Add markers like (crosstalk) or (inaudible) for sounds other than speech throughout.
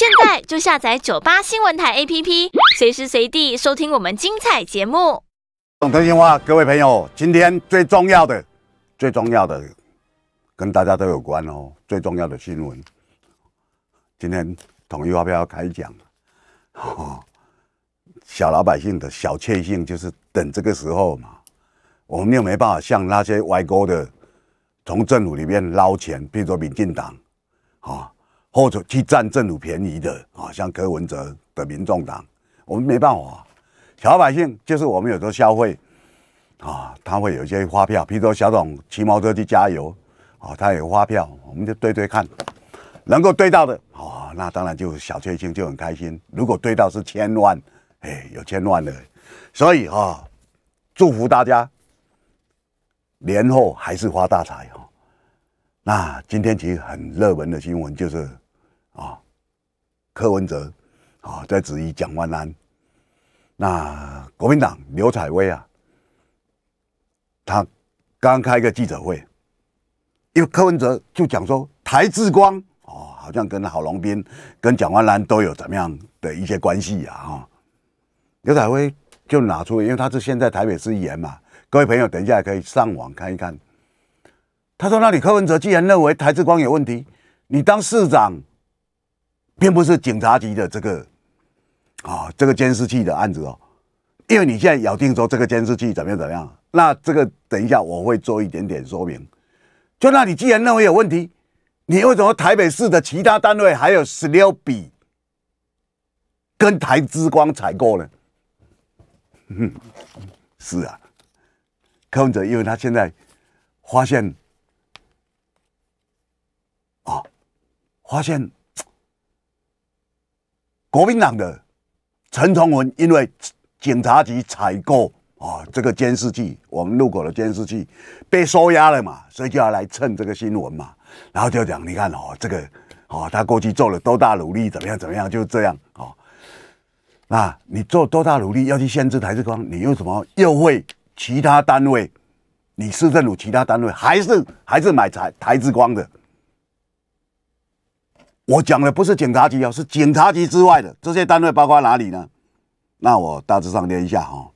现在就下载九八新闻台 APP，随时随地收听我们精彩节目。总真心话，各位朋友，今天最重要的、最重要的，跟大家都有关哦。最重要的新闻，今天统一发票开奖，哦。小老百姓的小确幸就是等这个时候嘛。我们又没办法像那些歪勾的，从政府里面捞钱，譬如说民进党，啊。或者去占政府便宜的啊，像柯文哲的民众党，我们没办法。小老百姓就是我们有时候消费啊，他会有一些发票，譬如说小董骑摩托车去加油啊，他有发票，我们就对对看，能够对到的啊，那当然就小确幸就很开心。如果对到是千万，哎，有千万的，所以啊，祝福大家年后还是发大财哈。那今天其实很热门的新闻就是。啊，柯文哲啊，在质疑蒋万安。那国民党刘彩薇啊，他刚开一个记者会，因为柯文哲就讲说，台志光哦，好像跟郝龙斌、跟蒋万安都有怎么样的一些关系啊。哈，刘彩薇就拿出，因为他是现在台北市议员嘛，各位朋友等一下可以上网看一看。他说：“那你柯文哲既然认为台志光有问题，你当市长？”并不是警察局的这个啊，这个监视器的案子哦，因为你现在咬定说这个监视器怎么样怎么样，那这个等一下我会做一点点说明。就那你既然认为有问题，你为什么台北市的其他单位还有十六笔跟台资光采购呢？(laughs) 是啊，柯文哲因为他现在发现啊，发现。国民党的陈崇文，因为警察局采购啊，这个监视器，我们路口的监视器被收押了嘛，所以就要来蹭这个新闻嘛，然后就讲你看哦，这个哦，他过去做了多大努力，怎么样怎么样，就这样哦。那你做多大努力要去限制台之光，你又怎么又会其他单位，你市政府其他单位还是还是买台台之光的？我讲的不是警察局啊，是警察局之外的这些单位，包括哪里呢？那我大致上念一下哈。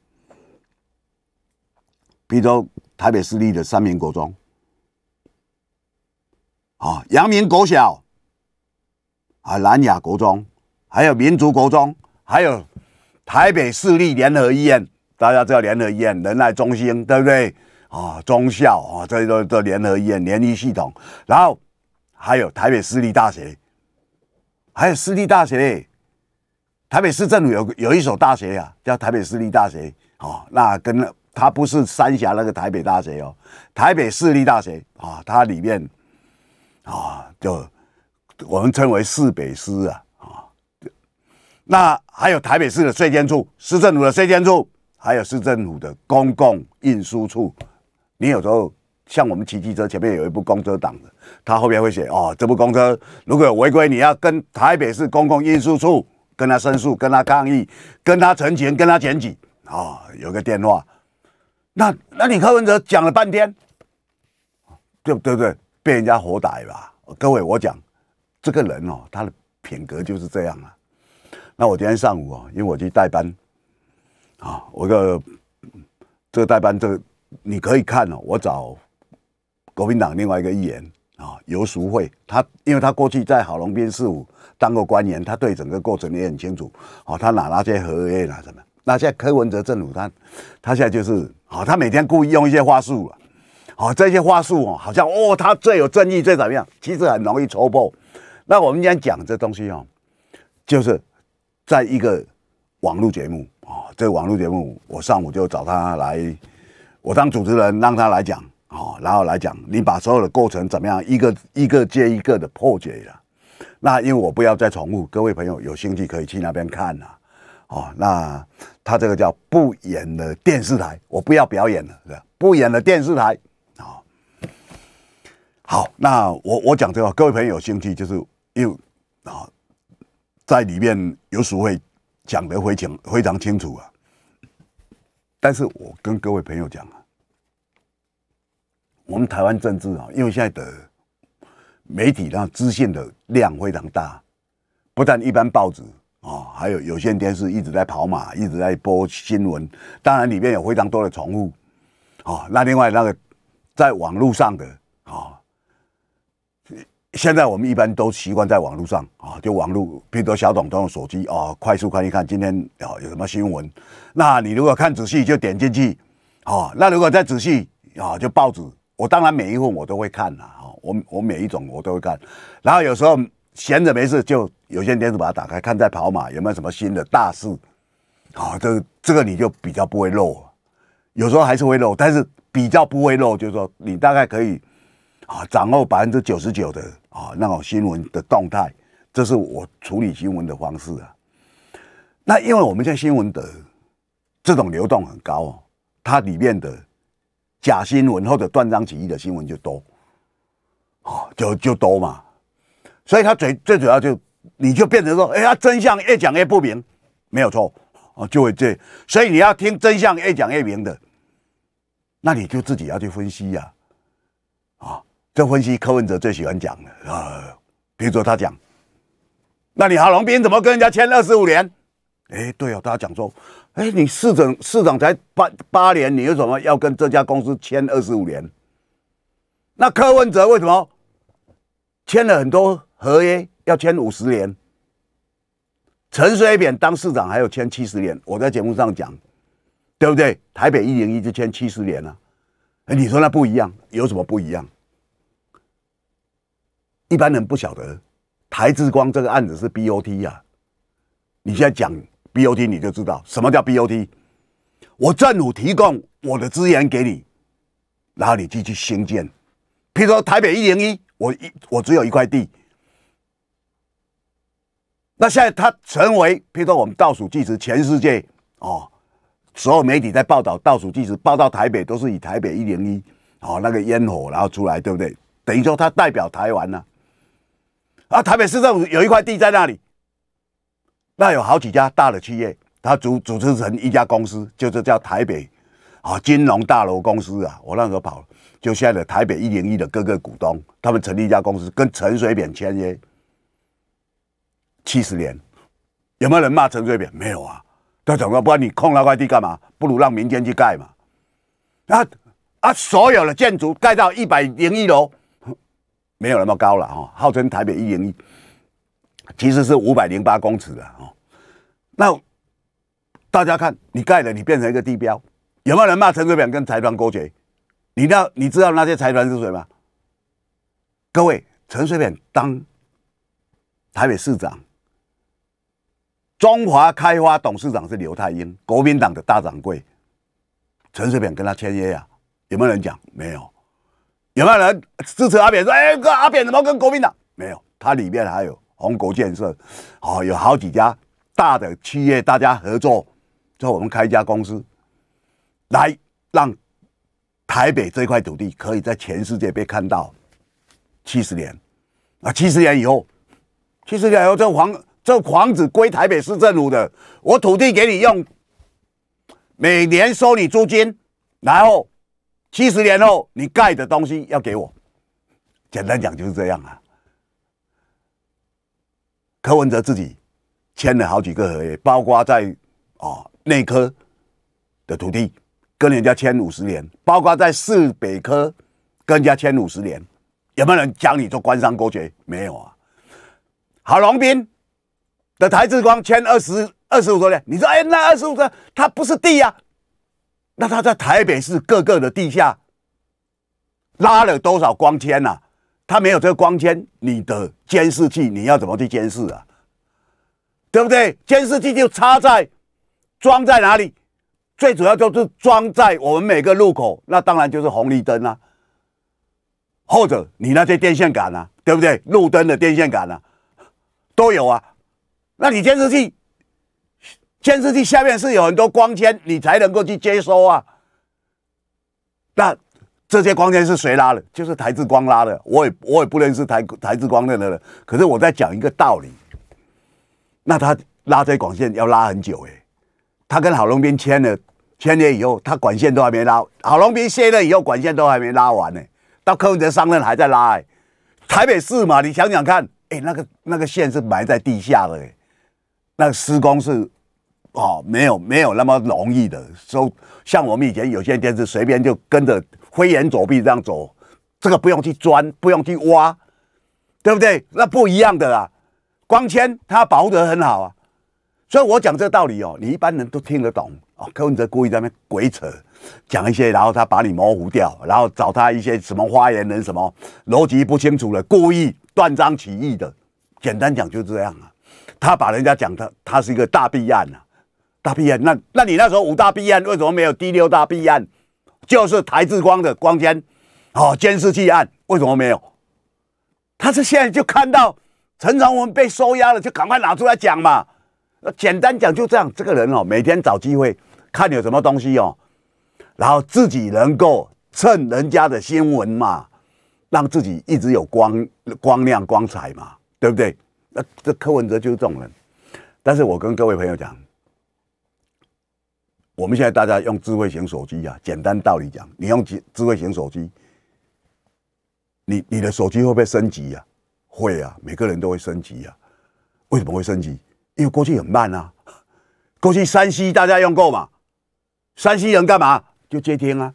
比如台北市立的三明国中，啊，阳明国小，啊，南雅国中，还有民族国中，还有台北市立联合医院，大家知道联合医院仁爱中心对不对？啊，中校啊，这些都都联合医院、联医系统，然后还有台北市立大学。还有私立大学咧，台北市政府有有一所大学呀，叫台北私立大学。哦，那跟它不是三峡那个台北大学哦，台北私立大学啊，它里面啊，就我们称为市北师啊啊。那还有台北市的税监处，市政府的税监处，还有市政府的公共运输处，你有时候。像我们骑机车，前面有一部公车挡的，他后面会写哦，这部公车如果有违规，你要跟台北市公共运输处跟他申诉、跟他抗议、跟他存情、跟他检举，啊，有个电话。那那你柯文哲讲了半天，对不对？被人家活逮吧？各位，我讲这个人哦，他的品格就是这样啊。那我今天上午啊，因为我去代班，啊，我个这个代班，这你可以看哦，我找。国民党另外一个议员啊，游淑慧，他因为他过去在郝龙斌事务当过官员，他对整个过程也很清楚。好，他哪那些合约哪什么？那现在柯文哲政府，他他现在就是好，他每天故意用一些话术了。好，这些话术哦，好像哦，他最有正义，最怎么样？其实很容易戳破。那我们今天讲这东西哦，就是在一个网络节目啊，这个网络节目，我上午就找他来，我当主持人让他来讲。哦，然后来讲，你把所有的过程怎么样，一个一个接一个的破解了。那因为我不要再重复，各位朋友有兴趣可以去那边看啊。哦，那他这个叫不演的电视台，我不要表演了，是不演的电视台哦，好，那我我讲这个，各位朋友有兴趣，就是又啊，在里面有时会讲的非常非常清楚啊。但是我跟各位朋友讲啊。我们台湾政治啊，因为现在的媒体呢，资讯的量非常大，不但一般报纸啊，还有有线电视一直在跑马，一直在播新闻。当然里面有非常多的重复，哦，那另外那个在网络上的啊，现在我们一般都习惯在网络上啊，就网络，比如说小董用手机啊，快速看一看今天啊有什么新闻。那你如果看仔细就点进去，啊，那如果再仔细啊，就报纸。我当然每一份我都会看啦，哈，我我每一种我都会看，然后有时候闲着没事就有线电视把它打开看在跑马有没有什么新的大事，哦，这这个你就比较不会漏有时候还是会漏，但是比较不会漏，就是说你大概可以啊掌握百分之九十九的啊那种新闻的动态，这是我处理新闻的方式啊。那因为我们现在新闻的这种流动很高哦，它里面的。假新闻或者断章取义的新闻就多，啊，就就多嘛，所以他最最主要就，你就变成说，哎，他真相越讲越不明，没有错，哦，就会这，所以你要听真相越讲越明的，那你就自己要去分析呀，啊，这分析柯文哲最喜欢讲的啊，比如说他讲，那你哈龙斌怎么跟人家签二十五年？哎，对哦，他讲说。哎，你市长市长才八八年，你为什么要跟这家公司签二十五年？那柯文哲为什么签了很多合约要签五十年？陈水扁当市长还有签七十年？我在节目上讲，对不对？台北一零一就签七十年了，哎，你说那不一样，有什么不一样？一般人不晓得，台之光这个案子是 B O T 呀，你现在讲。B O T，你就知道什么叫 B O T。我政府提供我的资源给你，然后你继去兴建。譬如说台北一零一，我一我只有一块地。那现在它成为譬如说我们倒数计时，全世界哦，所有媒体在报道倒数计时，报道台北都是以台北一零一哦那个烟火然后出来，对不对？等于说它代表台湾呢。啊，台北市政府有一块地在那里。那有好几家大的企业，它组组织成一家公司，就是叫台北啊金融大楼公司啊。我那时候跑，就下在台北一零一的各个股东，他们成立一家公司，跟陈水扁签约七十年，有没有人骂陈水扁？没有啊。他怎么？不然你空那块地干嘛？不如让民间去盖嘛。啊啊，所有的建筑盖到一百零一楼，没有那么高了哈。号称台北一零一。其实是五百零八公尺的哦。那大家看你盖了，你变成一个地标，有没有人骂陈水扁跟财团勾结？你知道你知道那些财团是谁吗？各位，陈水扁当台北市长，中华开发董事长是刘太英，国民党的大掌柜，陈水扁跟他签约呀？有没有人讲？没有。有没有人支持阿扁说：“哎，哥，阿扁怎么跟国民党？”没有。他里面还有。宏国建设，哦，有好几家大的企业，大家合作，就我们开一家公司，来让台北这块土地可以在全世界被看到。七十年，啊，七十年以后，七十年以后，这房这房子归台北市政府的，我土地给你用，每年收你租金，然后七十年后你盖的东西要给我。简单讲就是这样啊。柯文哲自己签了好几个合约，包括在啊内科的土地跟人家签五十年，包括在市北科跟人家签五十年，有没有人讲你做官商勾结？没有啊。郝龙斌的台志光签二十二十五多年，你说哎，那二十五个他不是地呀？那他在台北市各个的地下拉了多少光纤呐？它没有这个光纤，你的监视器你要怎么去监视啊？对不对？监视器就插在装在哪里？最主要就是装在我们每个路口，那当然就是红绿灯啊，或者你那些电线杆啊，对不对？路灯的电线杆啊都有啊。那你监视器，监视器下面是有很多光纤，你才能够去接收啊。但这些光纤是谁拉的？就是台志光拉的。我也我也不认识台台志光的人。可是我在讲一个道理。那他拉这管线要拉很久哎。他跟郝龙斌签了，签约以后，他管线都还没拉。郝龙斌卸任以后，管线都还没拉完呢。到柯文哲上任还在拉。台北市嘛，你想想看，哎，那个那个线是埋在地下的那那施工是哦，没有没有那么容易的。说像我们以前有线电视随便就跟着。飞檐左壁这样走，这个不用去钻，不用去挖，对不对？那不一样的啦。光纤它保护得很好啊，所以我讲这道理哦，你一般人都听得懂哦。柯文哲故意在那边鬼扯，讲一些，然后他把你模糊掉，然后找他一些什么花言人什么逻辑不清楚的，故意断章取义的。简单讲就这样啊，他把人家讲的，他是一个大弊案啊，大弊案。那那你那时候五大弊案为什么没有第六大弊案？就是台智光的光纤，哦，监视器案为什么没有？他是现在就看到陈长文被收押了，就赶快拿出来讲嘛。那简单讲就这样，这个人哦，每天找机会看有什么东西哦，然后自己能够趁人家的新闻嘛，让自己一直有光光亮光彩嘛，对不对？那这柯文哲就是这种人。但是我跟各位朋友讲。我们现在大家用智慧型手机啊，简单道理讲，你用智智慧型手机，你你的手机会不会升级呀？会啊，每个人都会升级啊。为什么会升级？因为过去很慢啊。过去山西大家用过吗？山西人干嘛？就接听啊。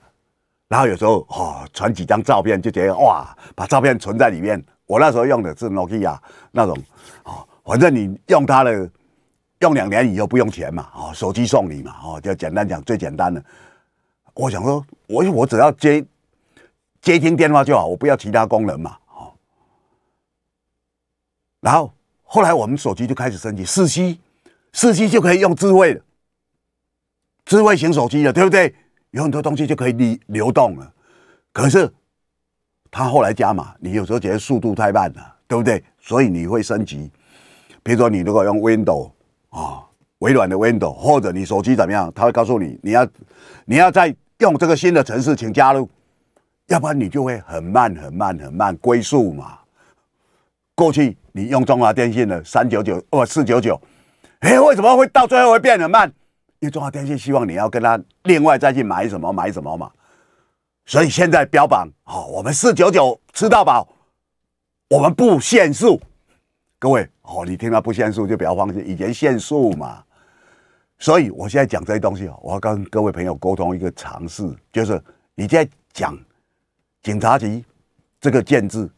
然后有时候哈传几张照片就觉得哇，把照片存在里面。我那时候用的是诺基亚那种，哦，反正你用它的。用两年以后不用钱嘛，哦，手机送你嘛，哦，就简单讲最简单的，我想说，我我只要接接听电话就好，我不要其他功能嘛，哦。然后后来我们手机就开始升级四 G，四 G 就可以用智慧智慧型手机了，对不对？有很多东西就可以流流动了。可是他后来加码，你有时候觉得速度太慢了，对不对？所以你会升级。比如说你如果用 Windows。啊，微软的 Windows 或者你手机怎么样？他会告诉你，你要，你要再用这个新的城市，请加入，要不然你就会很慢，很慢，很慢，龟速嘛。过去你用中华电信的三九九或四九九，哎，为什么会到最后会变很慢？因为中华电信希望你要跟他另外再去买什么买什么嘛。所以现在标榜哦，我们四九九吃到饱，我们不限速。各位哦，你听到不限速就不要放心，以前限速嘛，所以我现在讲这些东西，我要跟各位朋友沟通一个尝试，就是你在讲警察局这个建制，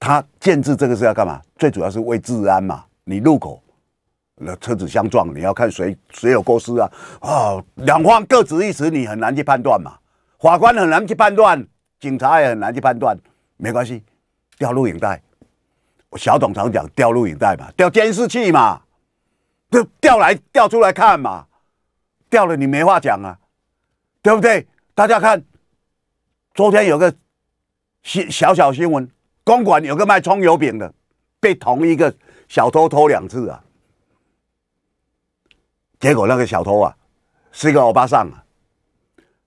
他建制这个是要干嘛？最主要是为治安嘛。你路口那车子相撞，你要看谁谁有过失啊？啊，两方各执一词，你很难去判断嘛。法官很难去判断，警察也很难去判断，没关系，调录影带。小董常讲调录影带嘛，调监视器嘛，就调来调出来看嘛，调了你没话讲啊，对不对？大家看，昨天有个新小小新闻，公馆有个卖葱油饼的，被同一个小偷偷两次啊。结果那个小偷啊，是一个欧巴桑啊，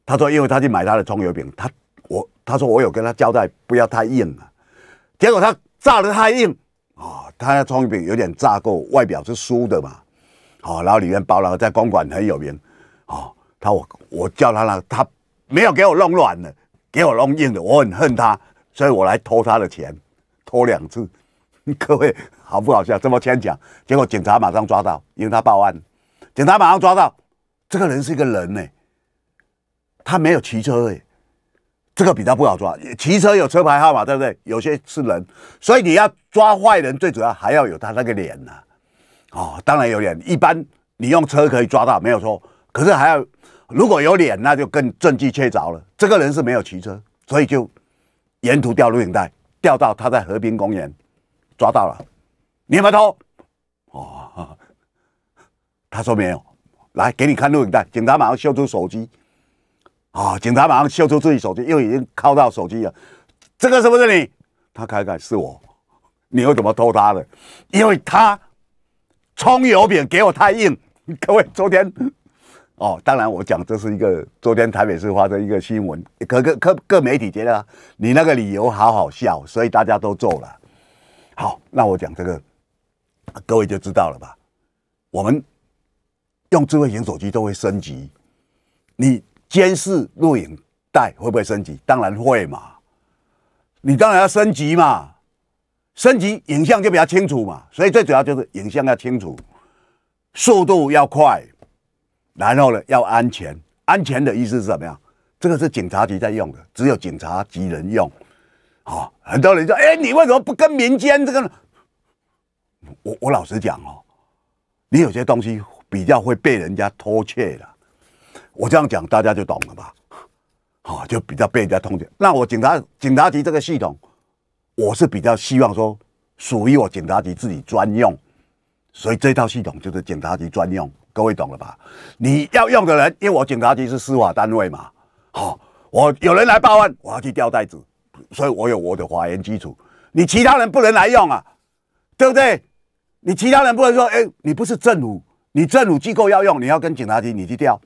他说，因为他去买他的葱油饼，他我他说我有跟他交代不要太硬了，结果他。炸得太硬哦，他葱饼有点炸过，外表是酥的嘛，好，然后里面包了，在公馆很有名。哦，他我我叫他了，他没有给我弄软的，给我弄硬的，我很恨他，所以我来偷他的钱，偷两次，(laughs) 各位好不好笑？这么牵强，结果警察马上抓到，因为他报案，警察马上抓到，这个人是一个人呢，他没有骑车诶。这个比较不好抓，骑车有车牌号码，对不对？有些是人，所以你要抓坏人，最主要还要有他那个脸呢。哦，当然有脸，一般你用车可以抓到，没有错。可是还要如果有脸，那就更证据确凿了。这个人是没有骑车，所以就沿途掉录影带，掉到他在和平公园抓到了，你有没有偷？哦，他说没有，来给你看录影带，警察马上秀出手机。啊！警察马上秀出自己手机，又已经靠到手机了。这个是不是你？他看看是我。你又怎么偷他的？因为他葱油饼给我太硬。(laughs) 各位，昨天哦，当然我讲这是一个昨天台北市发生一个新闻，各各各各媒体觉得你那个理由好好笑，所以大家都做了。好，那我讲这个，各位就知道了吧？我们用智慧型手机都会升级，你。监视录影带会不会升级？当然会嘛，你当然要升级嘛，升级影像就比较清楚嘛。所以最主要就是影像要清楚，速度要快，然后呢要安全。安全的意思是怎么样？这个是警察局在用的，只有警察局人用。啊，很多人说：“哎，你为什么不跟民间这个？”我我老实讲哦，你有些东西比较会被人家偷窃了。我这样讲，大家就懂了吧？好，(laughs) 就比较被人家痛缉。那我警察警察局这个系统，我是比较希望说属于我警察局自己专用，所以这套系统就是警察局专用。各位懂了吧？你要用的人，因为我警察局是司法单位嘛，好，我有人来报案，我要去吊袋子，所以我有我的法言基础。你其他人不能来用啊，对不对？你其他人不能说，哎，你不是政府，你政府机构要用，你要跟警察局，你去调。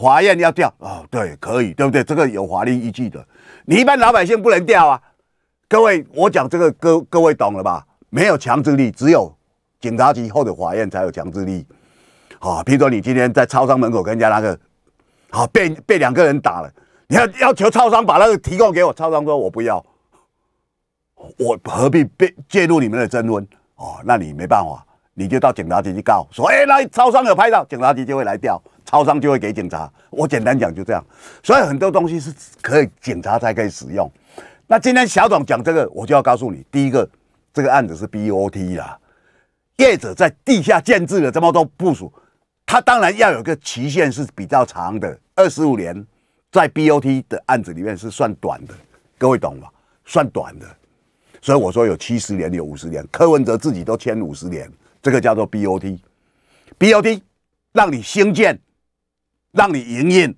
法院要调啊，对，可以，对不对？这个有法律依据的，你一般老百姓不能调啊。各位，我讲这个，各各位懂了吧？没有强制力，只有警察局或者法院才有强制力。好，比如说你今天在超商门口跟人家那个，好被被两个人打了，你要要求超商把那个提供给我，超商说我不要，我何必被介入你们的争论？啊？那你没办法，你就到警察局去告，说哎，那超商有拍到，警察局就会来调。超商就会给警察。我简单讲就这样，所以很多东西是可以警察才可以使用。那今天小董讲这个，我就要告诉你，第一个，这个案子是 BOT 啦，业者在地下建置了这么多部署，他当然要有个期限是比较长的，二十五年，在 BOT 的案子里面是算短的，各位懂吗？算短的，所以我说有七十年，有五十年，柯文哲自己都签五十年，这个叫做 BOT，BOT 让你兴建。让你营运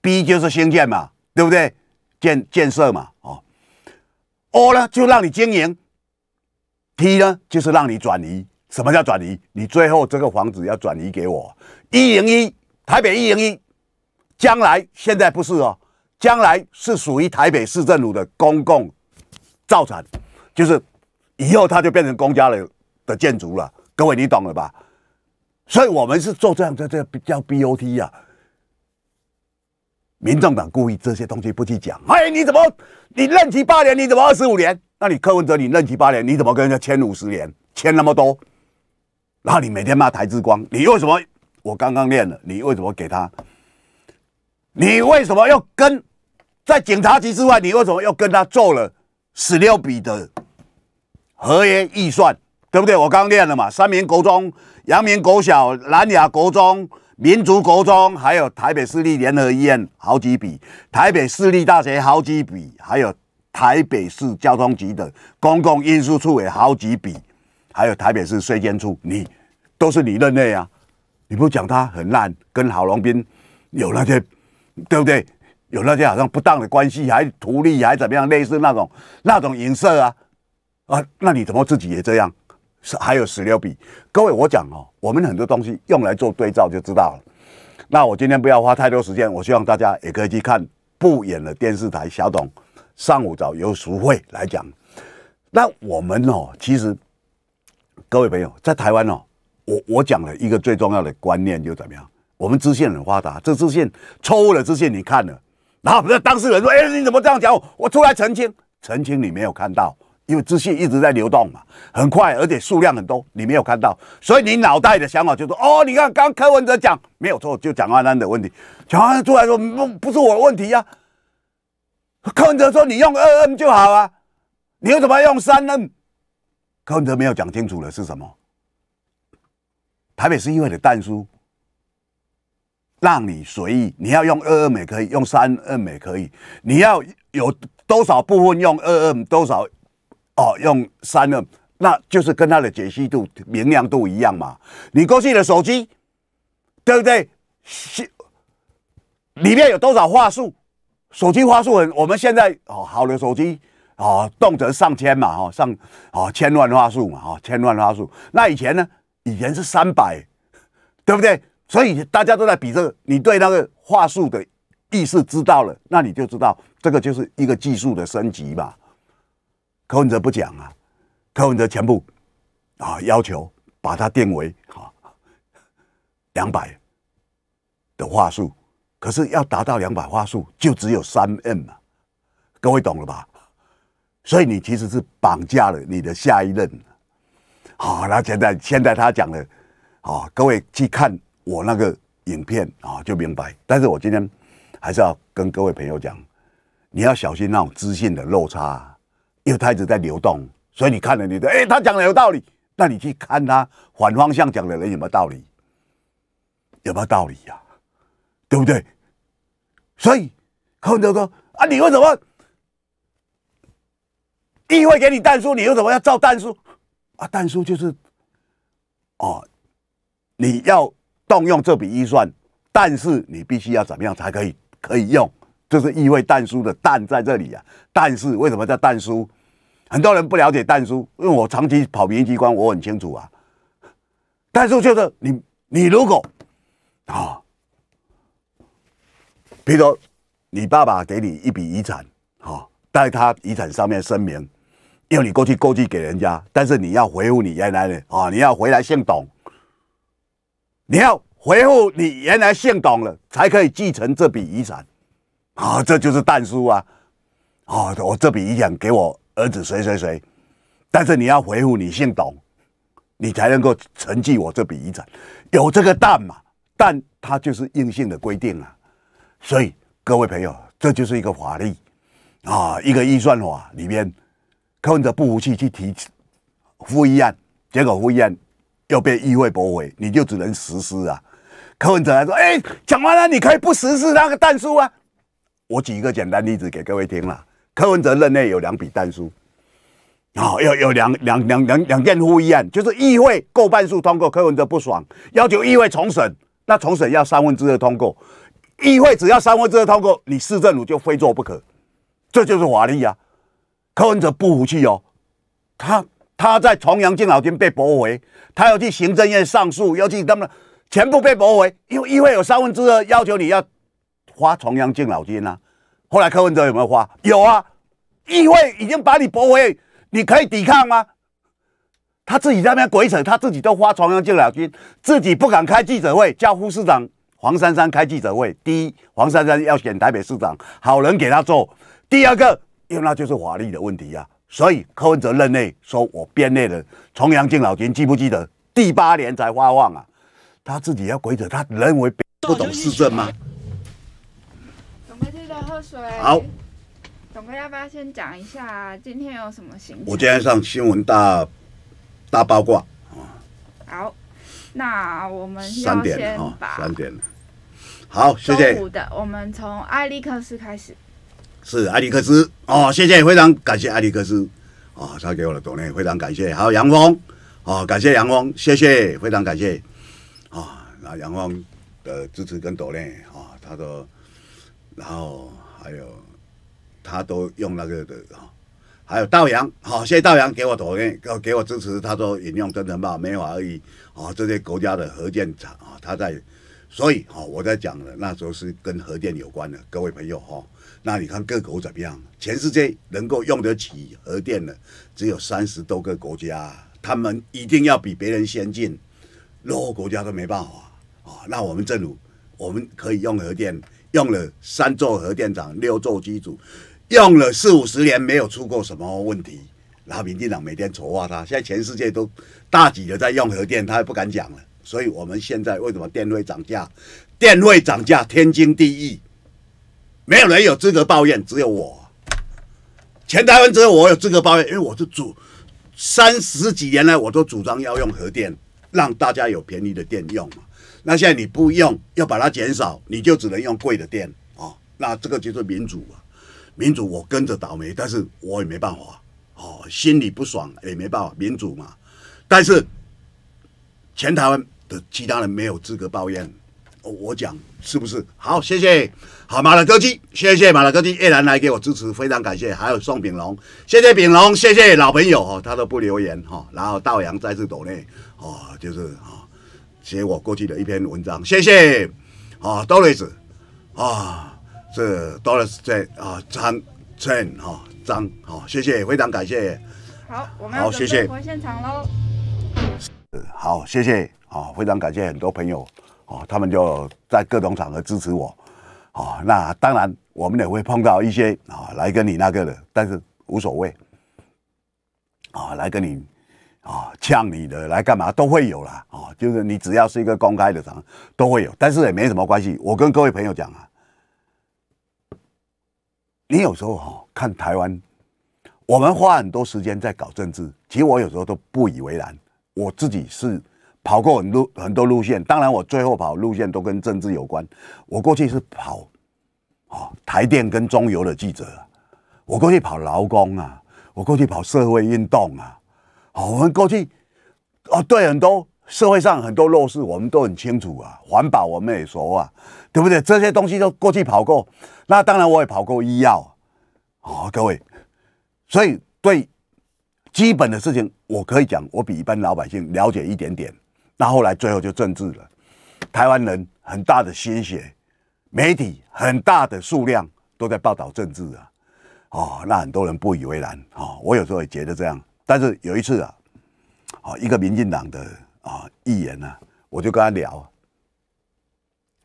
，B 就是兴建嘛，对不对？建建设嘛，哦，O 呢就让你经营，T 呢就是让你转移。什么叫转移？你最后这个房子要转移给我一零一台北一零一，将来现在不是哦，将来是属于台北市政府的公共造产，就是以后它就变成公家的的建筑了。各位你懂了吧？所以我们是做这样这这叫 BOT 呀。民众党故意这些东西不去讲。哎，你怎么你任期八年，你怎么二十五年？那你柯文哲你任期八年，你怎么跟人家签五十年？签那么多，然后你每天骂台之光，你为什么？我刚刚练了，你为什么给他？你为什么要跟在警察局之外？你为什么要跟他做了十六笔的合约预算？对不对？我刚刚练了嘛，三民国中、阳明国小、南雅国中。民族国中，还有台北市立联合医院好几笔，台北市立大学好几笔，还有台北市交通局的公共运输处也好几笔，还有台北市税监处，你都是你任内啊，你不讲他很烂，跟郝龙斌有那些，对不对？有那些好像不当的关系，还图利，还怎么样，类似那种那种影射啊啊，那你怎么自己也这样？是还有十六笔，各位我讲哦，我们很多东西用来做对照就知道了。那我今天不要花太多时间，我希望大家也可以去看不演的电视台小董上午找游淑会来讲。那我们哦，其实各位朋友在台湾哦，我我讲了一个最重要的观念就怎么样？我们支线很发达，这支线错误的支线你看了，然后当事人说：“哎，你怎么这样讲？”我出来澄清，澄清你没有看到。因为资讯一直在流动嘛，很快，而且数量很多，你没有看到，所以你脑袋的想法就说：“哦，你看刚柯文哲讲没有错，就蒋万安的问题。”蒋万安出来说：“不，不是我问题呀。”柯文哲说：“你用二 N 就好啊，你为什么要用三 N？” 柯文哲没有讲清楚的是什么？台北市议会的弹书，让你随意，你要用二 n 美可以用三 n 美可以，你要有多少部分用二 n 多少。哦，用三的，那就是跟它的解析度、明亮度一样嘛。你过去的手机，对不对？是里面有多少话术？手机话术很，我们现在哦，好的手机哦，动辄上千嘛，哈，上啊，千万话术嘛，哈，千万话术。那以前呢？以前是三百，对不对？所以大家都在比这个。你对那个话术的意识知道了，那你就知道这个就是一个技术的升级嘛。柯文哲不讲啊，柯文哲全部啊要求把它定为哈两百的话术，可是要达到两百话术，就只有三 M 嘛，各位懂了吧？所以你其实是绑架了你的下一任。好，那现在现在他讲了，好，各位去看我那个影片啊，就明白。但是我今天还是要跟各位朋友讲，你要小心那种知性的落差。有太子在流动，所以你看了你的，哎，他讲的有道理，那你去看他反方向讲的人有没有道理？有没有道理呀？对不对？所以后头说啊，你为什么议会给你弹书？你为什么要照弹书？啊，弹书就是哦，你要动用这笔预算，但是你必须要怎么样才可以可以用？就是意味蛋叔的蛋在这里啊。但是为什么叫蛋叔？很多人不了解蛋叔，因为我长期跑民营机关，我很清楚啊。蛋叔就是你，你如果啊，比如说你爸爸给你一笔遗产，哈，但是他遗产上面声明要你过去过去给人家，但是你要回复你原来的啊，你要回来姓董，你要回复你原来姓董了，才可以继承这笔遗产。啊，这就是蛋书啊！哦，我这笔遗产给我儿子谁谁谁，但是你要回复你姓董，你才能够承继我这笔遗产。有这个蛋嘛？但它就是硬性的规定啊。所以各位朋友，这就是一个法律啊，一个预算法里面，柯文哲不服气去提复议案，结果复议案又被议会驳回，你就只能实施啊。柯文哲还说：“哎，讲完了，你可以不实施那个弹书啊。”我举一个简单例子给各位听了。柯文哲任内有两笔弹书，啊，有有两两两两两件呼一案，就是议会过半数通过，柯文哲不爽，要求议会重审。那重审要三分之二通过，议会只要三分之二通过，你市政府就非做不可，这就是法律啊。柯文哲不服气哦，他他在重阳敬老金被驳回，他要去行政院上诉，要去他们全部被驳回，因为议会有三分之二要求你要花重阳敬老金啊。后来柯文哲有没有花？有啊，议会已经把你驳回，你可以抵抗吗？他自己在那边鬼扯，他自己都花重阳敬老金，自己不敢开记者会，叫副市长黄珊珊开记者会。第一，黄珊珊要选台北市长，好人给他做；第二个，因为那就是法律的问题呀。所以柯文哲任内说我编内人，重阳敬老金，记不记得第八年才发望啊？他自己要鬼扯，他认为不懂市政吗？喝水。好，董哥，要不要先讲一下今天有什么行我今天上新闻大大八卦啊。好，那我们三点啊，三点。好，谢谢。的，我们从艾利克斯开始。是艾利克斯哦，谢谢，非常感谢艾利克斯哦，他给我的锻炼，非常感谢。好，杨峰哦，感谢杨峰，谢谢，非常感谢啊，那杨峰的支持跟锻炼啊，他的。然后还有他都用那个的哈，还有道扬好，谢谢道阳给我抖音，给我支持，他说引用真人报没法而已啊。这些国家的核电厂啊，他在，所以哈我在讲的那时候是跟核电有关的，各位朋友哈，那你看各国怎么样？全世界能够用得起核电的只有三十多个国家，他们一定要比别人先进，落后国家都没办法啊。那我们政府，我们可以用核电。用了三座核电厂、六座机组，用了四五十年没有出过什么问题。然后民进党每天丑化它，现在全世界都大举的在用核电，他也不敢讲了。所以，我们现在为什么电会涨价？电会涨价天经地义，没有人有资格抱怨，只有我，前台湾只有我有资格抱怨，因为我是主三十几年来我都主张要用核电，让大家有便宜的电用嘛。那现在你不用，要把它减少，你就只能用贵的电啊。那这个就是民主啊，民主我跟着倒霉，但是我也没办法哦，心里不爽也没办法，民主嘛。但是全台湾的其他人没有资格抱怨哦。我讲是不是？好，谢谢，好马达科基，谢谢马达科基，叶兰来给我支持，非常感谢。还有宋炳龙，谢谢炳龙，谢谢老朋友哦，他都不留言哈。然后道阳再次抖内哦，就是啊。写我过去的一篇文章，谢谢啊，Doris 啊，这 Doris 在啊张陈哈张，好谢谢，非常感谢。好，我们要回现场喽。好，谢谢，啊，非常感谢很多朋友哦，他们就在各种场合支持我哦。那当然，我们也会碰到一些啊来跟你那个的，但是无所谓，啊来跟你。啊，呛你的来干嘛？都会有啦，哦，就是你只要是一个公开的场，都会有。但是也没什么关系。我跟各位朋友讲啊，你有时候哈看台湾，我们花很多时间在搞政治，其实我有时候都不以为然。我自己是跑过很多很多路线，当然我最后跑路线都跟政治有关。我过去是跑啊台电跟中油的记者，我过去跑劳工啊，我过去跑社会运动啊。哦，我们过去，哦，对，很多社会上很多弱势，我们都很清楚啊。环保我们也熟啊，对不对？这些东西都过去跑过，那当然我也跑过医药哦，各位，所以对基本的事情，我可以讲，我比一般老百姓了解一点点。那后来最后就政治了，台湾人很大的心血，媒体很大的数量都在报道政治啊。哦，那很多人不以为然啊。我有时候也觉得这样。但是有一次啊，哦，一个民进党的啊议员呢，我就跟他聊，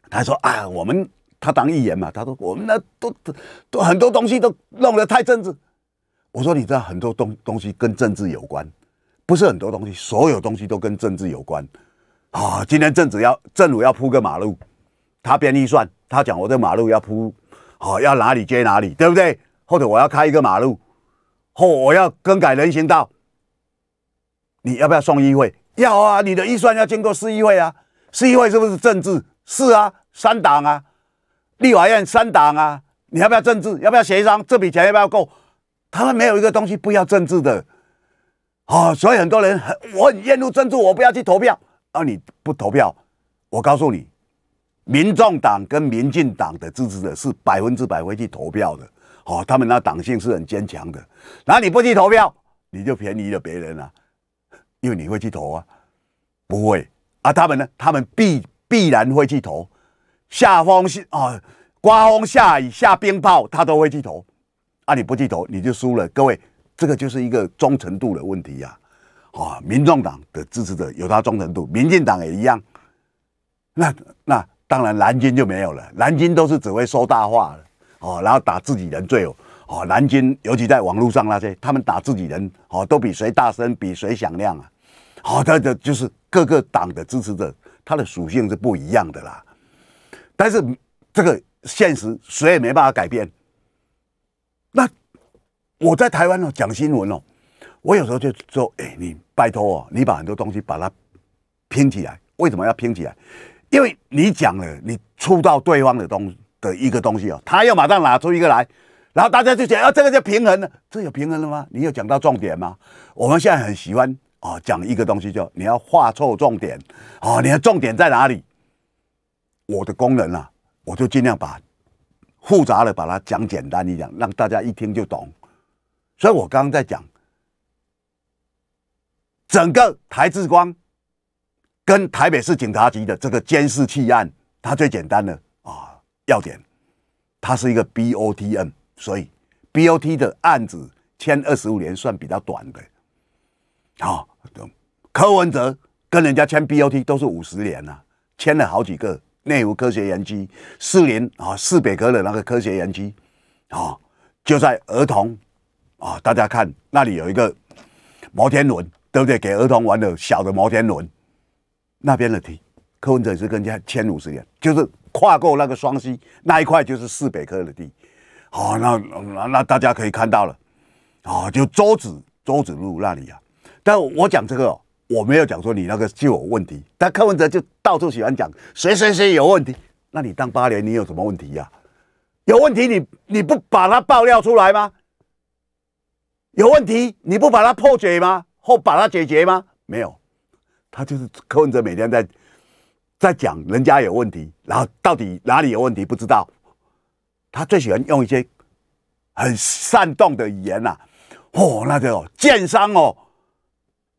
他说啊，我们他当议员嘛，他说我们那都都很多东西都弄得太政治。我说你知道很多东东西跟政治有关，不是很多东西，所有东西都跟政治有关。啊，今天政治要政府要铺个马路，他编预算，他讲我这马路要铺，好要哪里接哪里，对不对？或者我要开一个马路。哦，我要更改人行道，你要不要送议会？要啊，你的预算要经过市议会啊，市议会是不是政治？是啊，三党啊，立法院三党啊，你要不要政治？要不要协商？这笔钱要不要够？他们没有一个东西不要政治的，啊，所以很多人很我很厌恶政治，我不要去投票。啊，你不投票，我告诉你，民众党跟民进党的支持者是百分之百会去投票的。哦，他们那党性是很坚强的，然后你不去投票，你就便宜了别人了，因为你会去投啊，不会，啊他们呢，他们必必然会去投，下风是啊，刮风下雨下冰雹他都会去投，啊你不去投你就输了，各位，这个就是一个忠诚度的问题呀，啊，民众党的支持者有他忠诚度，民进党也一样，那那当然蓝军就没有了，蓝军都是只会说大话的。哦，然后打自己人最哦，哦，南京尤其在网络上那些，他们打自己人哦，都比谁大声，比谁响亮啊，好，他的就是各个党的支持者，他的属性是不一样的啦。但是这个现实谁也没办法改变。那我在台湾哦讲新闻哦，我有时候就说，哎，你拜托哦，你把很多东西把它拼起来，为什么要拼起来？因为你讲了，你触到对方的东西。的一个东西哦，他要马上拿出一个来，然后大家就讲，哦，这个叫平衡了，这有平衡了吗？你有讲到重点吗？我们现在很喜欢啊，讲一个东西，叫你要画错重点啊，你的重点在哪里？我的功能啊，我就尽量把复杂的把它讲简单一点，让大家一听就懂。所以我刚刚在讲整个台志光跟台北市警察局的这个监视器案，它最简单的。要点，它是一个 BOTN，所以 BOT 的案子签二十五年算比较短的，好，柯文哲跟人家签 BOT 都是五十年啊，签了好几个内湖科学园区、四林啊、士北科的那个科学园区，啊，就在儿童啊，大家看那里有一个摩天轮，对不对？给儿童玩的小的摩天轮，那边的题，柯文哲是跟人家签五十年，就是。跨过那个双溪那一块就是四北科的地，好，那那那大家可以看到了，啊，就周子周子路那里啊。但我讲这个，我没有讲说你那个就有问题。但柯文哲就到处喜欢讲谁谁谁有问题，那你当八年你有什么问题呀？有问题你你不把它爆料出来吗？有问题你不把它破解吗？或把它解决吗？没有，他就是柯文哲每天在。在讲人家有问题，然后到底哪里有问题不知道。他最喜欢用一些很煽动的语言呐，哦，那个奸商哦，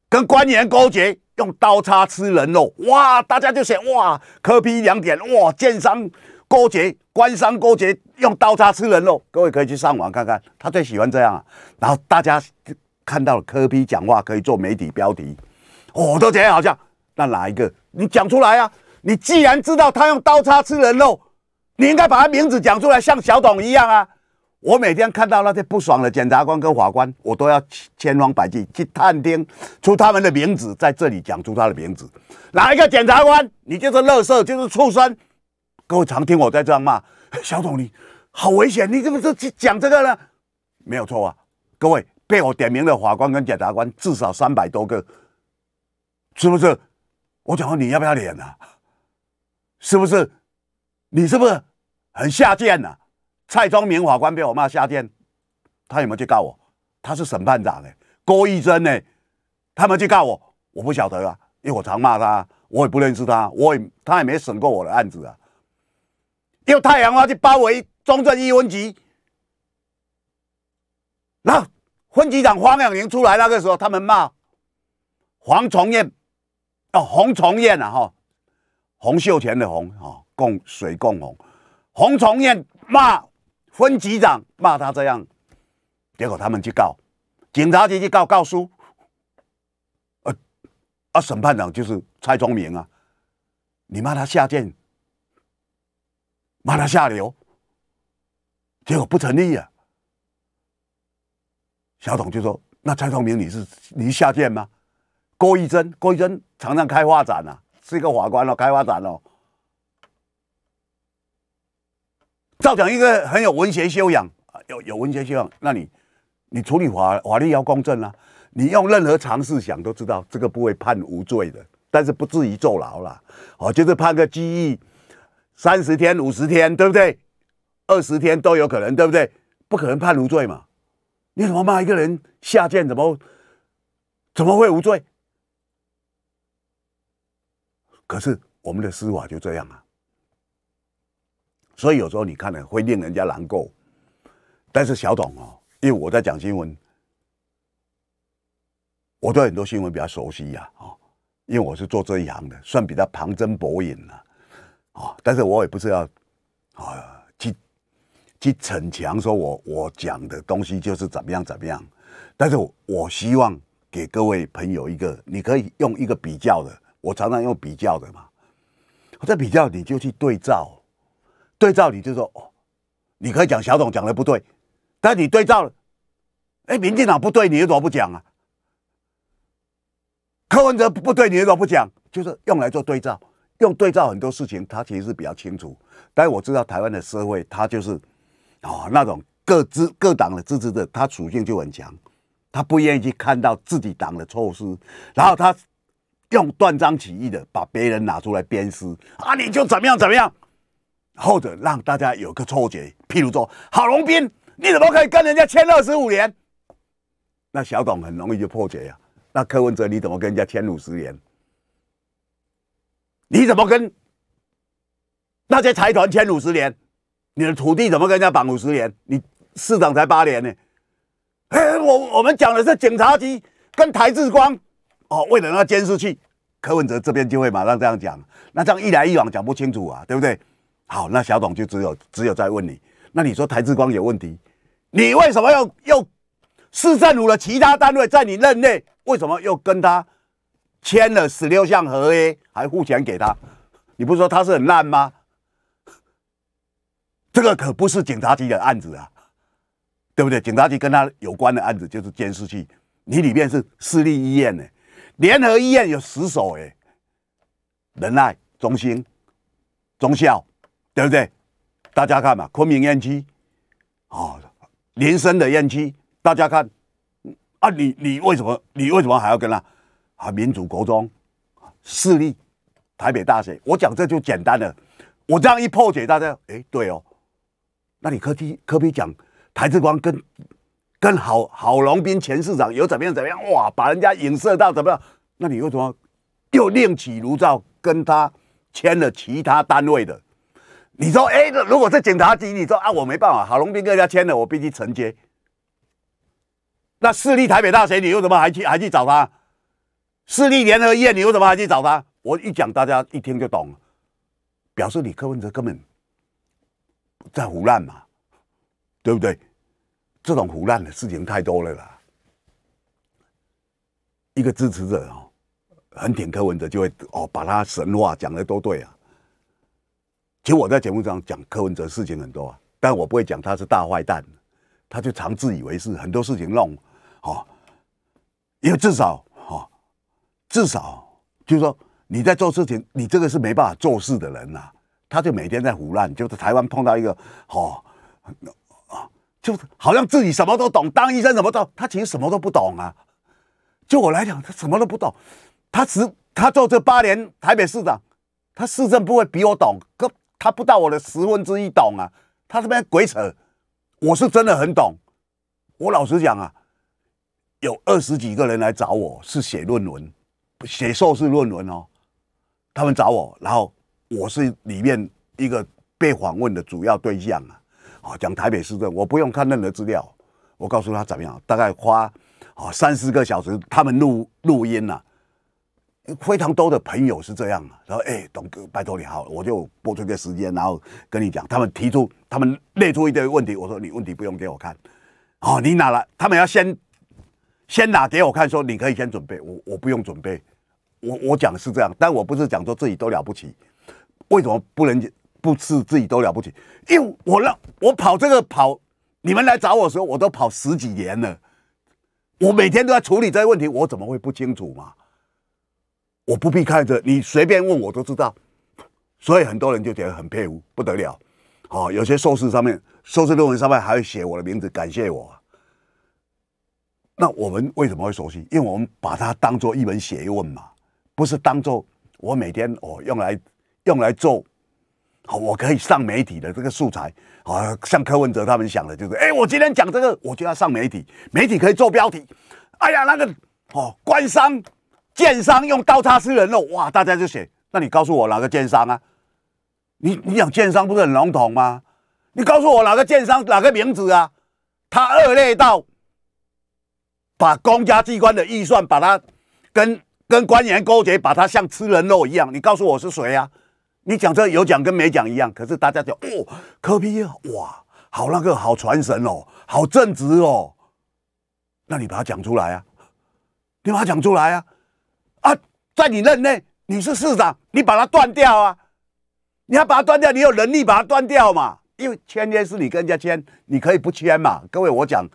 跟官员勾结，用刀叉吃人肉，哇，大家就写哇，科批两点哇，奸商勾结，官商勾结，用刀叉吃人肉，各位可以去上网看看，他最喜欢这样啊。然后大家看到科批讲话，可以做媒体标题，我都觉得好像那哪一个你讲出来啊？你既然知道他用刀叉吃人肉，你应该把他名字讲出来，像小董一样啊！我每天看到那些不爽的检察官跟法官，我都要千方百计去探听出他们的名字，在这里讲出他的名字。哪一个检察官，你就是垃圾，就是畜生！各位常听我在这样骂小董，你好危险，你怎么是去讲这个呢？没有错啊，各位被我点名的法官跟检察官至少三百多个，是不是？我讲，你要不要脸啊？是不是？你是不是很下贱啊？蔡宗明法官被我骂下贱，他有没有去告我？他是审判长呢，郭义珍呢，他们去告我，我不晓得啊，因为我常骂他，我也不认识他，我也他也没审过我的案子啊。用太阳花去包围中正一分局，那分局长黄永明出来那个时候，他们骂黄崇彦，哦，黄崇彦啊，哈。洪秀全的洪啊，共水共洪，洪崇燕骂分局长骂他这样，结果他们去告，警察局去告告书，呃，啊审判长就是蔡宗明啊，你骂他下贱，骂他下流，结果不成立啊。小董就说：“那蔡宗明你是你下贱吗？”郭一珍，郭一珍常常开画展啊。是一个法官了，开发展了。照讲，一个很有文学修养，有有文学修养，那你你处理法法律要公正啦。你用任何常识想，都知道这个不会判无罪的，但是不至于坐牢啦。哦，就是判个拘役，三十天、五十天，对不对？二十天都有可能，对不对？不可能判无罪嘛？你怎么骂一个人下贱？怎么怎么会无罪？可是我们的司法就这样啊，所以有时候你看了会令人家难过，但是小董哦，因为我在讲新闻，我对很多新闻比较熟悉呀啊，因为我是做这一行的，算比较旁征博引了啊，但是我也不是要啊去去逞强，说我我讲的东西就是怎么样怎么样，但是我希望给各位朋友一个你可以用一个比较的。我常常用比较的嘛，我在比较你就去对照，对照你就说哦，你可以讲小董讲的不对，但你对照了，哎，民进党不对，你又怎么不讲啊？柯文哲不对，你又怎么不讲？就是用来做对照，用对照很多事情，他其实是比较清楚。但是我知道台湾的社会，他就是啊那种各支各党的支持的，他属性就很强，他不愿意去看到自己党的措施，然后他。用断章取义的把别人拿出来鞭尸啊，你就怎么样怎么样，或者让大家有个错觉，譬如说郝龙斌，你怎么可以跟人家签二十五年？那小董很容易就破解呀。那柯文哲你怎么跟人家签五十年？你怎么跟那些财团签五十年？你的土地怎么跟人家绑五十年？你市长才八年呢？哎，我我们讲的是警察局跟台志光。哦，为了那监视器，柯文哲这边就会马上这样讲。那这样一来一往讲不清楚啊，对不对？好，那小董就只有只有再问你。那你说台智光有问题，你为什么要又市政府的其他单位在你任内为什么又跟他签了十六项合约，还付钱给他？你不是说他是很烂吗？这个可不是警察局的案子啊，对不对？警察局跟他有关的案子就是监视器，你里面是私立医院呢。联合医院有十所哎，仁爱、中心、中校，对不对？大家看嘛，昆明院区，哦，联生的院区，大家看，啊，你你为什么你为什么还要跟他？啊，民主国中，势力，台北大学，我讲这就简单了，我这样一破解大家，哎，对哦，那你可比可比讲台智光跟。跟郝郝龙斌前市长有怎么样怎么样哇，把人家影射到怎么样？那你为什么又另起炉灶跟他签了其他单位的？你说哎，如果是警察局，你说啊，我没办法，郝龙斌跟人家签了，我必须承接。那市立台北大学，你又怎么还去还去找他？市立联合医院，你又怎么还去找他？我一讲大家一听就懂，了，表示你柯文哲根本在胡乱嘛，对不对？这种腐烂的事情太多了啦。一个支持者哦，很挺柯文哲，就会哦把他神话讲的都对啊。其实我在节目上讲柯文哲事情很多啊，但我不会讲他是大坏蛋，他就常自以为是，很多事情弄，哦，因为至少哦，至少就是说你在做事情，你这个是没办法做事的人呐。他就每天在胡乱，就是台湾碰到一个哦，就好像自己什么都懂，当医生什么都，他其实什么都不懂啊。就我来讲，他什么都不懂，他只他做这八年台北市长，他市政不会比我懂，可他不到我的十分之一懂啊。他这边鬼扯，我是真的很懂。我老实讲啊，有二十几个人来找我是写论文，写硕士论文哦，他们找我，然后我是里面一个被访问的主要对象啊。哦，讲台北市政，我不用看任何资料，我告诉他怎么样，大概花哦三四个小时，他们录录音了，非常多的朋友是这样，然后哎，董哥，拜托你，好，我就播出个时间，然后跟你讲，他们提出，他们列出一堆问题，我说你问题不用给我看，哦，你拿来，他们要先先拿给我看，说你可以先准备，我我不用准备，我我讲是这样，但我不是讲说自己都了不起，为什么不能？不吃自己都了不起，因为我让我跑这个跑，你们来找我的时候，我都跑十几年了，我每天都在处理这些问题，我怎么会不清楚嘛？我不必看着你随便问我都知道，所以很多人就觉得很佩服不得了，哦，有些硕士上面硕士论文上面还会写我的名字，感谢我。那我们为什么会熟悉？因为我们把它当做一门学问嘛，不是当做我每天我用来用来做。我可以上媒体的这个素材，啊，像柯文哲他们想的，就是，哎，我今天讲这个，我就要上媒体，媒体可以做标题。哎呀，那个，哦，官商、奸商用刀叉吃人肉，哇，大家就写。那你告诉我哪个奸商啊？你你讲奸商不是很笼统吗？你告诉我哪个奸商，哪个名字啊？他恶劣到把公家机关的预算，把它跟跟官员勾结，把它像吃人肉一样，你告诉我是谁啊？你讲这有讲跟没讲一样，可是大家就哦，科比哇，好那个好传神哦，好正直哦。那你把它讲出来啊，你把它讲出来啊，啊，在你任内你是市长，你把它断掉啊，你要把它断掉，你有能力把它断掉嘛？因为签约是你跟人家签，你可以不签嘛。各位，我讲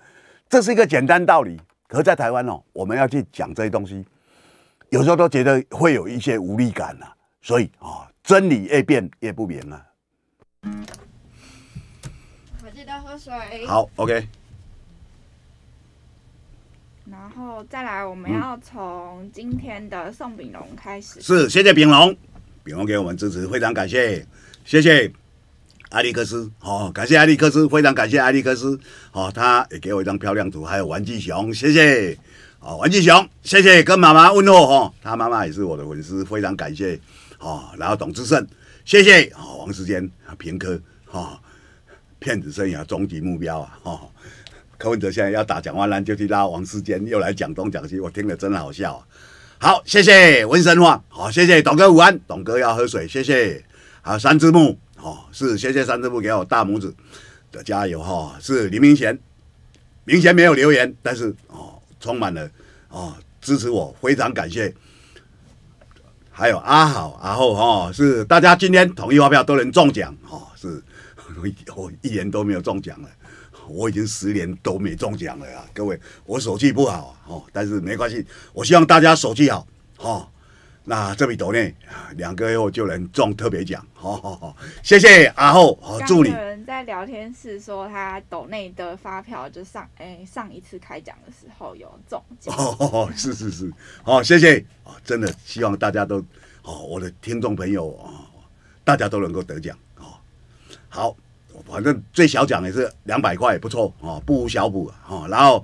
这是一个简单道理，是在台湾哦？我们要去讲这些东西，有时候都觉得会有一些无力感呐，所以啊。真理越变越不明啊。我记得喝水。好，OK。然后再来，我们要从今天的宋炳龙开始。是，谢谢炳龙，炳龙给我们支持，非常感谢，谢谢。艾利克斯，好，感谢艾利克斯，非常感谢艾利克斯。好，他也给我一张漂亮图，还有玩具熊，谢谢。好，玩具熊，谢谢跟妈妈问候。哈，他妈妈也是我的粉丝，非常感谢。哦，然后董志胜，谢谢啊，王世坚啊，平科啊，骗子生涯终极目标啊，哈，柯文哲现在要打蒋万安，就去拉王世坚，又来讲东讲西，我听了真好笑啊。好，谢谢文生旺，好，谢谢董哥午安，董哥要喝水，谢谢还有三只木，哦，是谢谢三只木给我大拇指的加油哈，是黎明贤，明贤没有留言，但是哦，充满了哦支持我，非常感谢。还有阿豪，阿豪哈是大家今天统一发票都能中奖哈，是我一年都没有中奖了，我已经十年都没中奖了呀，各位我手气不好哦，但是没关系，我希望大家手气好哈，那这笔斗内两个月我就能中特别奖，好好好，谢谢阿豪，好祝你。有人在聊天室说他斗内的发票就上哎上一次开奖的时候有中奖，哦哦哦，是是是，好谢谢。真的希望大家都，哦，我的听众朋友啊，大家都能够得奖哦。好，反正最小奖也是两百块，不错哦，不无小补哦。然后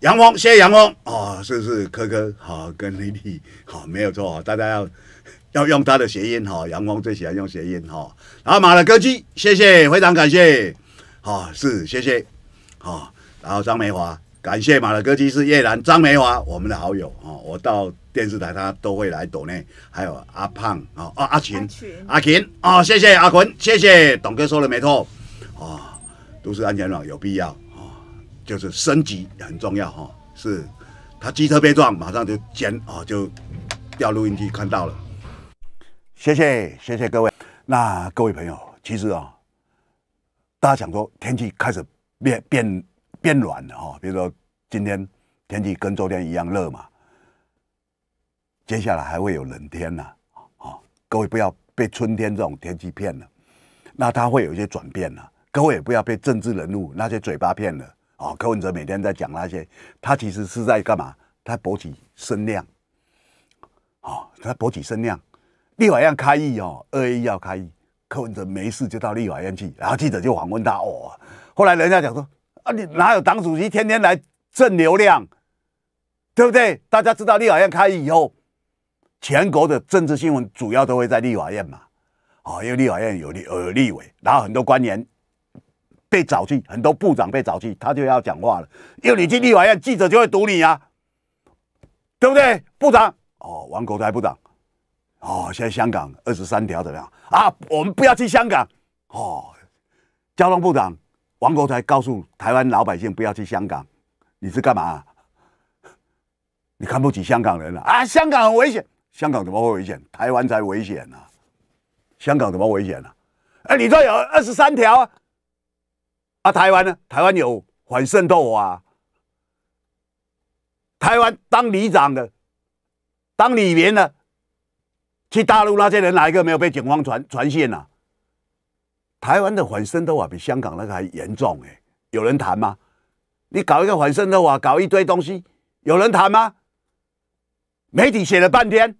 阳光，谢谢阳光哦，是是科科好跟丽丽好没有错大家要要用他的谐音哈，阳光最喜欢用谐音哈。然后马的歌姬，谢谢，非常感谢，好是谢谢，好，然后张梅华。感谢马的歌姬是叶兰、张梅华，我们的好友啊，我到电视台他都会来抖呢。还有阿胖啊，哦，阿群、阿坤啊，谢谢阿坤，谢谢董哥说的没错啊，都是安全网有必要啊，就是升级很重要哈。是，他机车被撞，马上就捡啊，就掉录音机看到了。谢谢谢谢各位，那各位朋友，其实啊，大家想说天气开始变变。变暖了哈，比如说今天天气跟昨天一样热嘛，接下来还会有冷天呐啊！啊，各位不要被春天这种天气骗了，那他会有一些转变了，各位也不要被政治人物那些嘴巴骗了啊！柯文哲每天在讲那些，他其实是在干嘛？他博取声量，啊，他博取声量。立法院开议哦，二一要开议，柯文哲没事就到立法院去，然后记者就访问他哦。后来人家讲说。哪有党主席天天来挣流量，对不对？大家知道立法院开以后，全国的政治新闻主要都会在立法院嘛，啊，因为立法院有立有立委，然后很多官员被找去，很多部长被找去，他就要讲话了。因为你去立法院，记者就会堵你啊，对不对？部长哦，王国才部长哦，现在香港二十三条怎么样啊？我们不要去香港哦，交通部长。王国才告诉台湾老百姓不要去香港，你是干嘛？你看不起香港人了啊？香港很危险，香港怎么会危险？台湾才危险呢，香港怎么危险呢？哎，你说有二十三条啊？啊，台湾呢？台湾有反渗透啊，台湾当里长的、当里面的，去大陆那些人哪一个没有被警方传传讯啊？台湾的反渗透话比香港那个还严重哎，有人谈吗？你搞一个反渗透话，搞一堆东西，有人谈吗？媒体写了半天，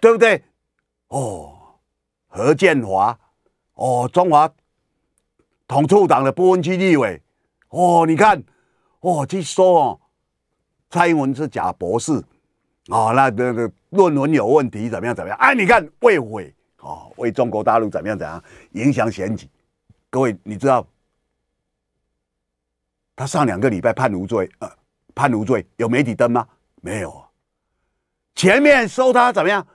对不对？哦，何建华，哦，中华统促党的部分区立委，哦，你看，哦，去说哦，蔡英文是假博士，哦，那那个论文有问题，怎么样怎么样？哎，你看未悔。哦，为中国大陆怎么样怎样影响选举？各位你知道，他上两个礼拜判无罪，呃，判无罪有媒体登吗？没有，前面收他怎么样？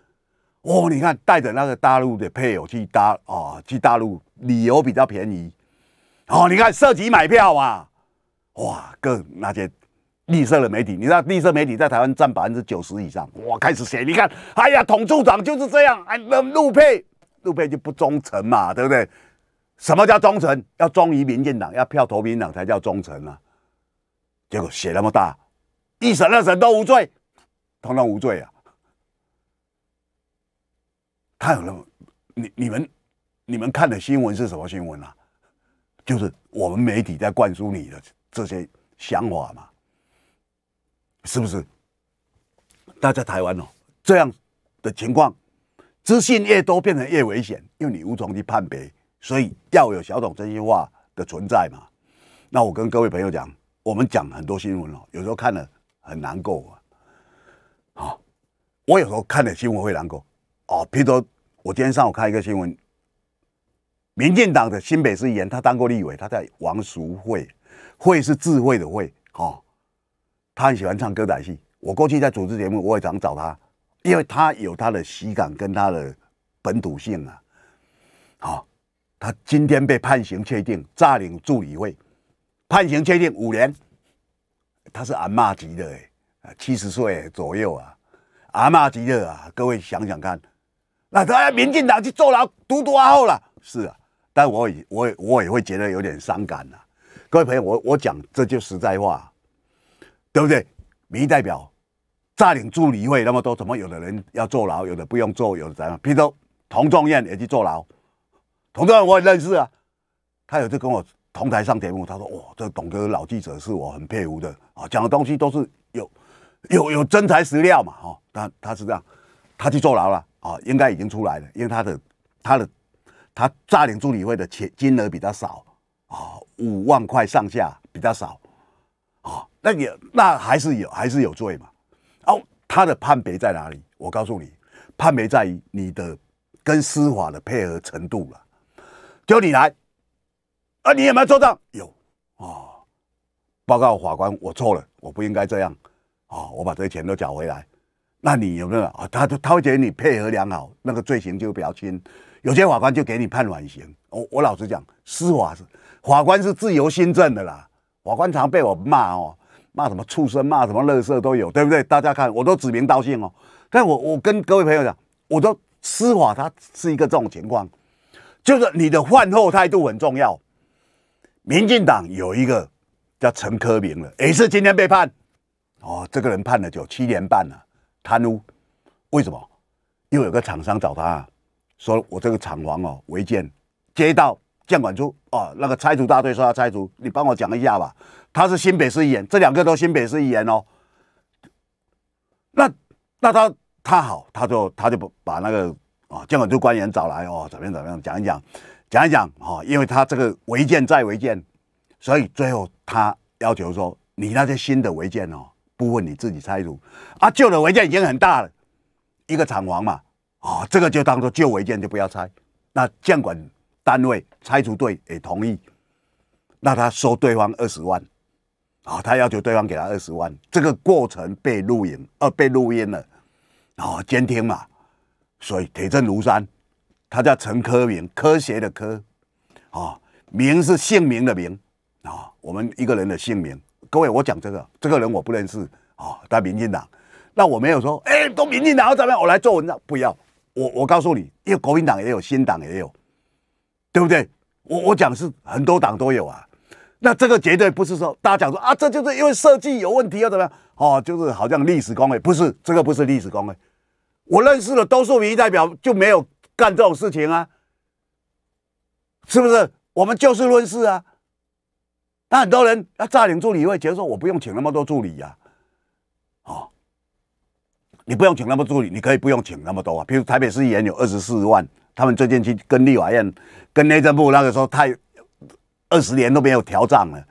哦，你看带着那个大陆的配偶去大哦，去大陆，理由比较便宜，哦，你看涉及买票啊，哇，更那些。绿色的媒体，你知道绿色媒体在台湾占百分之九十以上。我开始写，你看，哎呀，统处长就是这样，哎，那陆配陆配就不忠诚嘛，对不对？什么叫忠诚？要忠于民进党，要票投民进党才叫忠诚啊。结果写那么大，一审二审都无罪，通通无罪啊！么，你你们你们看的新闻是什么新闻啊？就是我们媒体在灌输你的这些想法嘛。是不是？那在台湾哦，这样的情况，资讯越多变成越危险，因为你无从去判别，所以要有小董真心话的存在嘛。那我跟各位朋友讲，我们讲很多新闻哦，有时候看了很难过啊。好，我有时候看了新闻会难过哦。譬如说，我今天上午看一个新闻，民进党的新北市议员，他当过立委，他在王淑慧，慧是智慧的慧哦。他很喜欢唱歌仔戏。我过去在主持节目，我也常找他，因为他有他的喜感跟他的本土性啊。好，他今天被判刑确定，诈领助理费，判刑确定五年。他是阿妈吉的哎，七十岁左右啊，阿妈吉的啊。各位想想看，那他民进党去坐牢，独独阿后了。是啊，但我也我我也会觉得有点伤感啊。各位朋友，我我讲这就实在话。对不对？民意代表占领助理会那么多，怎么有的人要坐牢，有的不用坐？有的怎样？譬如说，童壮彦也去坐牢。童壮彦我也认识啊，他有次跟我同台上节目，他说：“哇，这董哥老记者是我很佩服的啊，讲的东西都是有有有真材实料嘛。”哈，他他是这样，他去坐牢了啊，应该已经出来了，因为他的他的他占领助理会的钱金额比较少啊，五万块上下比较少。那也那还是有还是有罪嘛？哦，他的判别在哪里？我告诉你，判别在于你的跟司法的配合程度了。就你来，啊，你有没有做到？有啊，报告法官，我错了，我不应该这样啊，我把这些钱都缴回来。那你有没有？啊，他会觉得你配合良好，那个罪行就比较轻。有些法官就给你判缓刑。我我老实讲，司法是法官是自由心证的啦，法官常被我骂哦。骂什么畜生，骂什么乐色都有，对不对？大家看，我都指名道姓哦。但我我跟各位朋友讲，我都司法，它是一个这种情况，就是你的饭后态度很重要。民进党有一个叫陈科明的，也是今天被判哦，这个人判了九七年半了，贪污。为什么？又有个厂商找他，说我这个厂房哦违建，街道建管处哦那个拆除大队说要拆除，你帮我讲一下吧。他是新北市议员，这两个都新北市议员哦。那那他他好，他就他就不把那个啊，监管局官员找来哦，怎么样怎么样讲一讲，讲一讲哈，因为他这个违建再违建，所以最后他要求说，你那些新的违建哦，部分你自己拆除啊，旧的违建已经很大了，一个厂房嘛，啊，这个就当做旧违建就不要拆。那监管单位拆除队也同意，那他收对方二十万。啊，他要求对方给他二十万，这个过程被录音，呃，被录音了，哦，监听嘛，所以铁证如山。他叫陈科明，科学的科，啊，名是姓名的名，啊，我们一个人的姓名。各位，我讲这个，这个人我不认识啊，在民进党，那我没有说，哎，都民进党怎么样？我来做文章，不要。我我告诉你，因为国民党也有，新党也有，对不对？我我讲是很多党都有啊。那这个绝对不是说大家讲说啊，这就是因为设计有问题要怎么样哦？就是好像历史功位，不是这个不是历史功位。我认识的多数民意代表就没有干这种事情啊，是不是？我们就事论事啊。那很多人要炸领助理会，得说我不用请那么多助理呀，哦，你不用请那么助理，你可以不用请那么多啊。比如台北市议员有二十四万，他们最近去跟立法院、跟内政部那个时候太。二十年都没有调涨了，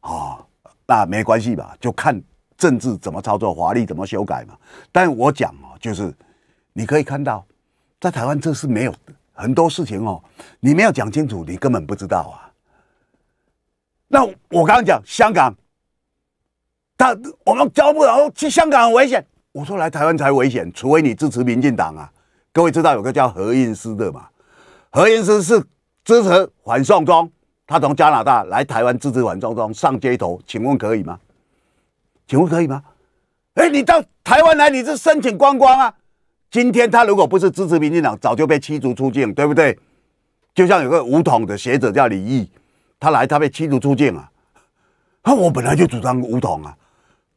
啊，那没关系吧？就看政治怎么操作，法律怎么修改嘛。但我讲啊，就是你可以看到，在台湾这是没有很多事情哦，你没有讲清楚，你根本不知道啊。那我刚刚讲香港，他我们交不了去香港很危险，我说来台湾才危险，除非你支持民进党啊。各位知道有个叫何应思的嘛？何应思是支持反送中。他从加拿大来台湾支持反中中，上街头，请问可以吗？请问可以吗？哎，你到台湾来，你是申请观光啊？今天他如果不是支持民进党，早就被驱逐出境，对不对？就像有个五统的学者叫李毅，他来他被驱逐出境啊。那我本来就主张五统啊，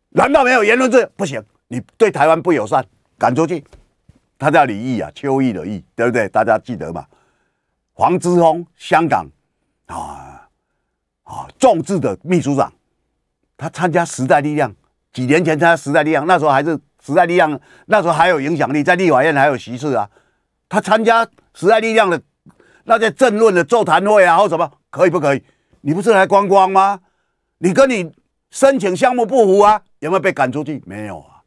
难道没有言论自由？不行，你对台湾不友善，赶出去。他叫李毅啊，秋毅的毅，对不对？大家记得吗？黄之锋，香港。啊啊！众志的秘书长，他参加时代力量，几年前参加时代力量，那时候还是时代力量，那时候还有影响力，在立法院还有席次啊。他参加时代力量的那些政论的座谈会啊，或什么，可以不可以？你不是来观光吗？你跟你申请项目不符啊？有没有被赶出去？没有啊。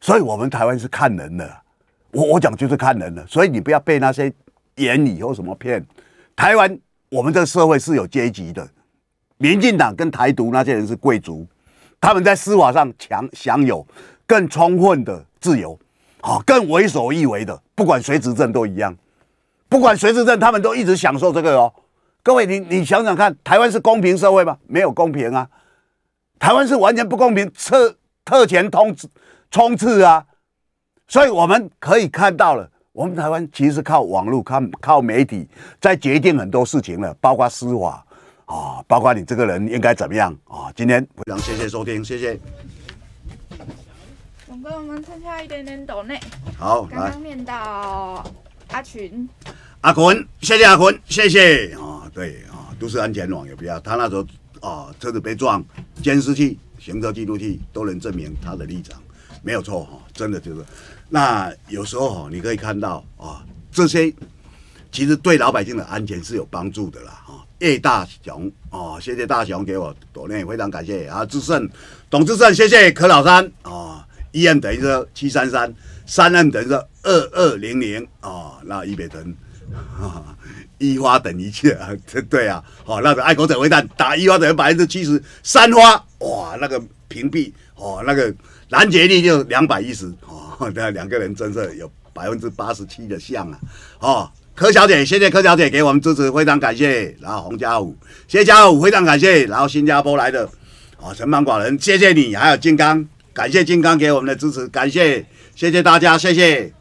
所以我们台湾是看人的，我我讲就是看人的，所以你不要被那些言语或什么骗，台湾。我们这个社会是有阶级的，民进党跟台独那些人是贵族，他们在司法上强享有更充分的自由，好更为所欲为的，不管谁执政都一样，不管谁执政他们都一直享受这个哦。各位，你你想想看，台湾是公平社会吗？没有公平啊，台湾是完全不公平，特特权通冲刺啊，所以我们可以看到了。我们台湾其实靠网络、靠靠媒体在决定很多事情了，包括司法啊，包括你这个人应该怎么样啊。今天非常谢谢收听，谢谢。勇哥，我们剩下一点点倒内。好，刚刚念到阿群。阿坤，谢谢阿坤，谢谢。啊，对啊，都市安全网有必要。他那时候啊，车子被撞，监视器、行车记录器都能证明他的立场，没有错哈，真的就是。那有时候哈，你可以看到啊，这些其实对老百姓的安全是有帮助的啦啊！叶大雄啊，谢谢大雄给我朵年，非常感谢啊！志胜，董志胜，谢谢柯老三啊！一 M 等于说七三三，三 n 等于说二二零零啊！那一北屯 (laughs) 一花等于切，对对啊！好，那个爱国者为弹打一花等于百分之七十，三花哇，那个屏蔽哦，那个拦截率就两百一十。(laughs) 那两个人真是有百分之八十七的像啊！哦，柯小姐，谢谢柯小姐给我们支持，非常感谢。然后洪家武，谢谢家武，非常感谢。然后新加坡来的，哦，承蒙寡人谢谢你，还有金刚，感谢金刚给我们的支持，感谢，谢谢大家，谢谢。